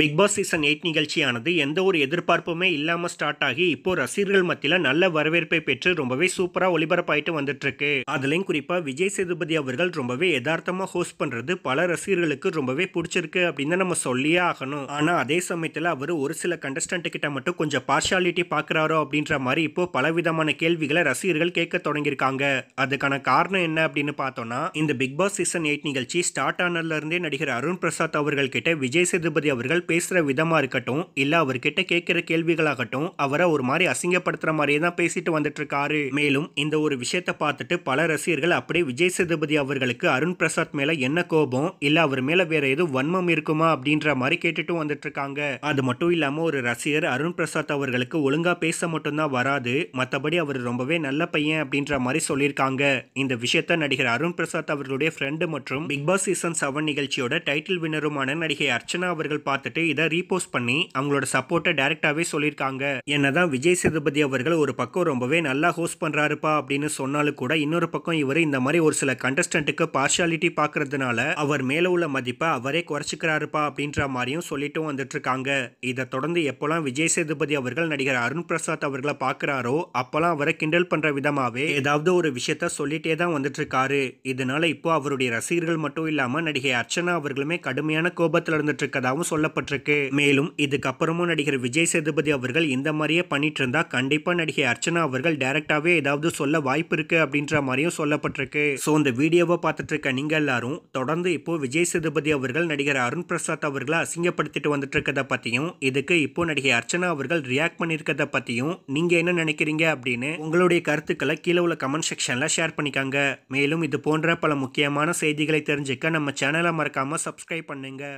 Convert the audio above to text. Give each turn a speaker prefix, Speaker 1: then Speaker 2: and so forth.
Speaker 1: big Boss season eight நிகழ்ச்சியானது எந்த ஒரு எதிர்பார்ப்புமே இல்லாமல் ஸ்டார்ட் ஆகி இப்போ ரசிகர்கள் மத்தியில் நல்ல வரவேற்பை பெற்று ரொம்பவே சூப்பராக ஒளிபரப்பாயிட்டு வந்துட்டு இருக்கு அதுலேயும் குறிப்பாக விஜய் சேதுபதி அவர்கள் ரொம்பவே யதார்த்தமாக ஹோஸ்ட் பண்ணுறது பல ரசிகர்களுக்கு ரொம்பவே பிடிச்சிருக்கு அப்படின்னு நம்ம சொல்லியே ஆகணும் ஆனால் அதே சமயத்தில் அவர் ஒரு சில கண்டஸ்டன்ட் கிட்ட மட்டும் கொஞ்சம் பார்ஷாலிட்டி பார்க்குறாரோ அப்படின்ற மாதிரி இப்போ பல விதமான கேள்விகளை ரசிகர்கள் கேட்க தொடங்கியிருக்காங்க அதுக்கான காரணம் என்ன அப்படின்னு பார்த்தோம்னா இந்த பிக் பாஸ் சீசன் எயிட் நிகழ்ச்சி ஸ்டார்ட் ஆனதுலேருந்தே நடிகர் அருண் பிரசாத் அவர்கள் கிட்ட விஜய் சேதுபதி அவர்கள் பேசுகிற விதமாக இருக்கட்டும் இல்லை அவர்கிட்ட கேட்குற கேள்விகளாகட்டும் அவரை ஒரு மாதிரி அசிங்கப்படுத்துகிற மாதிரியே தான் பேசிட்டு வந்துட்டு இருக்காரு மேலும் இந்த ஒரு விஷயத்தை பார்த்துட்டு பல ரசிகர்கள் அப்படியே விஜய் சேதுபதி அவர்களுக்கு அருண் பிரசாத் மேல என்ன கோபம் இல்லை அவர் மேல வேற எதுவும் வன்மம் இருக்குமா அப்படின்ற மாதிரி கேட்டுட்டு வந்துட்டு இருக்காங்க அது மட்டும் இல்லாம ஒரு ரசிகர் அருண் பிரசாத் அவர்களுக்கு ஒழுங்கா பேச மட்டும்தான் வராது மற்றபடி அவர் ரொம்பவே நல்ல பையன் அப்படின்ற மாதிரி சொல்லியிருக்காங்க இந்த விஷயத்த நடிகர் அருண் பிரசாத் அவர்களுடைய ஃப்ரெண்டு மற்றும் பிக் பாஸ் சீசன் செவன் நிகழ்ச்சியோட டைட்டில் வினருமான நடிகை அர்ச்சனா அவர்கள் பார்த்துட்டு பார்த்துட்டு இதை ரீபோஸ்ட் பண்ணி அவங்களோட சப்போர்ட்டை டேரெக்டாகவே சொல்லியிருக்காங்க என்னதான் விஜய் சேதுபதி அவர்கள் ஒரு பக்கம் ரொம்பவே நல்லா ஹோஸ்ட் பண்ணுறாருப்பா அப்படின்னு சொன்னாலும் கூட இன்னொரு பக்கம் இவர் இந்த மாதிரி ஒரு சில கண்டஸ்டன்ட்டுக்கு பார்ஷாலிட்டி பார்க்கறதுனால அவர் மேலே உள்ள மதிப்பை அவரே குறைச்சிக்கிறாருப்பா அப்படின்ற மாதிரியும் சொல்லிட்டு வந்துட்டு இருக்காங்க இதை தொடர்ந்து எப்போல்லாம் விஜய் சேதுபதி அவர்கள் நடிகர் அருண் பிரசாத் அவர்களை பார்க்குறாரோ அப்போல்லாம் அவரை கிண்டல் பண்ணுற விதமாகவே ஏதாவது ஒரு விஷயத்த சொல்லிட்டே தான் வந்துட்டு இருக்காரு இதனால இப்போ அவருடைய ரசிகர்கள் மட்டும் இல்லாமல் நடிகை அர்ச்சனா அவர்களுமே கடுமையான கோபத்தில் இருந்துட்டு இருக்கதாகவும் சொல்ல சொல்லப்பட்டிருக்கு மேலும் இதுக்கப்புறமும் நடிகர் விஜய் சேதுபதி அவர்கள் இந்த மாதிரியே பண்ணிட்டு இருந்தா கண்டிப்பா நடிகை அர்ச்சனா அவர்கள் டைரக்டாவே ஏதாவது சொல்ல வாய்ப்பு இருக்கு அப்படின்ற மாதிரியும் சொல்லப்பட்டிருக்கு ஸோ இந்த வீடியோவை பார்த்துட்டு இருக்க நீங்க எல்லாரும் தொடர்ந்து இப்போ விஜய் சேதுபதி அவர்கள் நடிகர் அருண் பிரசாத் அவர்களை அசிங்கப்படுத்திட்டு வந்துட்டு இருக்கதை பத்தியும் இதுக்கு இப்போ நடிகை அர்ச்சனா அவர்கள் ரியாக்ட் பண்ணியிருக்கதை பத்தியும் நீங்க என்ன நினைக்கிறீங்க அப்படின்னு உங்களுடைய கருத்துக்களை கீழே உள்ள கமெண்ட் செக்ஷன்ல ஷேர் பண்ணிக்காங்க மேலும் இது போன்ற பல முக்கியமான செய்திகளை தெரிஞ்சுக்க நம்ம சேனலை மறக்காம சப்ஸ்கிரைப் பண்ணுங்க